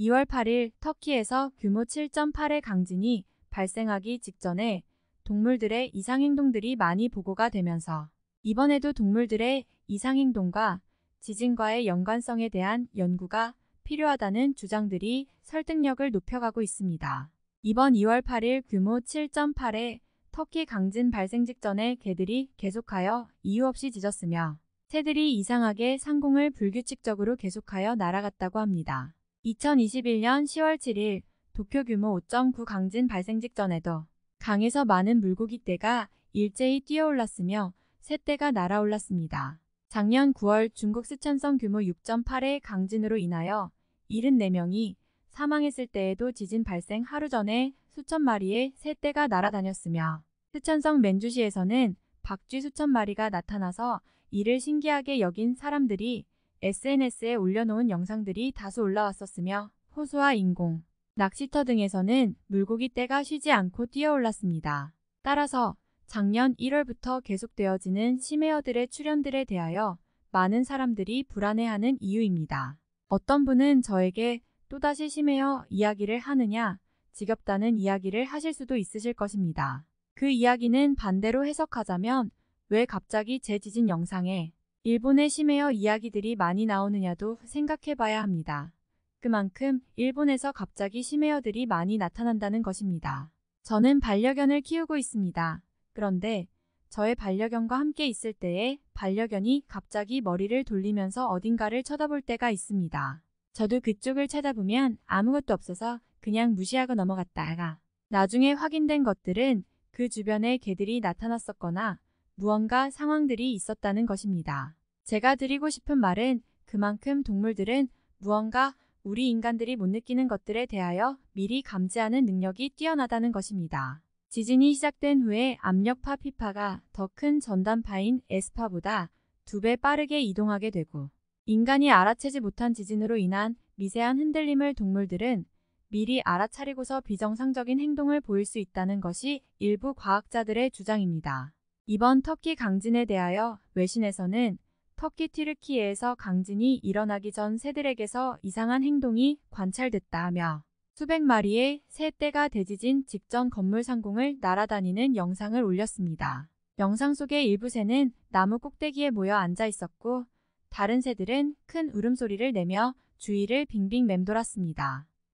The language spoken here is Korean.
2월 8일 터키에서 규모 7.8의 강진이 발생하기 직전에 동물들의 이상행동들이 많이 보고가 되면서 이번에도 동물들의 이상행동과 지진과의 연관성에 대한 연구가 필요하다는 주장들이 설득력을 높여가고 있습니다. 이번 2월 8일 규모 7.8의 터키 강진 발생 직전에 개들이 계속하여 이유 없이 짖었으며 새들이 이상하게 상공을 불규칙적으로 계속하여 날아갔다고 합니다. 2021년 10월 7일 도쿄 규모 5.9 강진 발생 직전에도 강에서 많은 물고기떼가 일제히 뛰어올랐으며 새떼가 날아올랐습니다. 작년 9월 중국 스촨성 규모 6.8의 강진으로 인하여 74명이 사망했을 때에도 지진 발생 하루 전에 수천 마리의 새떼가 날아다녔으며 스촨성 맨주시에서는 박쥐 수천 마리가 나타나서 이를 신기하게 여긴 사람들이 SNS에 올려놓은 영상들이 다수 올라왔었으며 호수와 인공, 낚시터 등에서는 물고기 떼가 쉬지 않고 뛰어올랐습니다. 따라서 작년 1월부터 계속되어지는 심해어들의 출현들에 대하여 많은 사람들이 불안해하는 이유입니다. 어떤 분은 저에게 또다시 심해어 이야기를 하느냐 지겹다는 이야기를 하실 수도 있으실 것입니다. 그 이야기는 반대로 해석하자면 왜 갑자기 재 지진 영상에 일본의 심해어 이야기들이 많이 나오느냐도 생각해봐야 합니다. 그만큼 일본에서 갑자기 심해어들이 많이 나타난다는 것입니다. 저는 반려견을 키우고 있습니다. 그런데 저의 반려견과 함께 있을 때에 반려견이 갑자기 머리를 돌리면서 어딘가를 쳐다볼 때가 있습니다. 저도 그쪽을 쳐다보면 아무것도 없어서 그냥 무시하고 넘어갔다가 나중에 확인된 것들은 그 주변에 개들이 나타났었거나 무언가 상황들이 있었다는 것입니다. 제가 드리고 싶은 말은 그만큼 동물들은 무언가 우리 인간들이 못 느끼는 것들에 대하여 미리 감지하는 능력이 뛰어나다는 것입니다. 지진이 시작된 후에 압력파 피파가 더 큰 전단파인 에스파보다 두 배 빠르게 이동하게 되고 인간이 알아채지 못한 지진으로 인한 미세한 흔들림을 동물들은 미리 알아차리고서 비정상적인 행동을 보일 수 있다는 것이 일부 과학자들의 주장입니다. 이번 터키 강진에 대하여 외신에서는 터키 티르키예에서 강진이 일어나기 전 새들에게서 이상한 행동이 관찰됐다 며 수백 마리의 새떼가 대지진 직전 건물 상공을 날아다니는 영상을 올렸습니다. 영상 속의 일부 새는 나무 꼭대기에 모여 앉아 있었고 다른 새들은 큰 울음소리를 내며 주위를 빙빙 맴돌았습니다.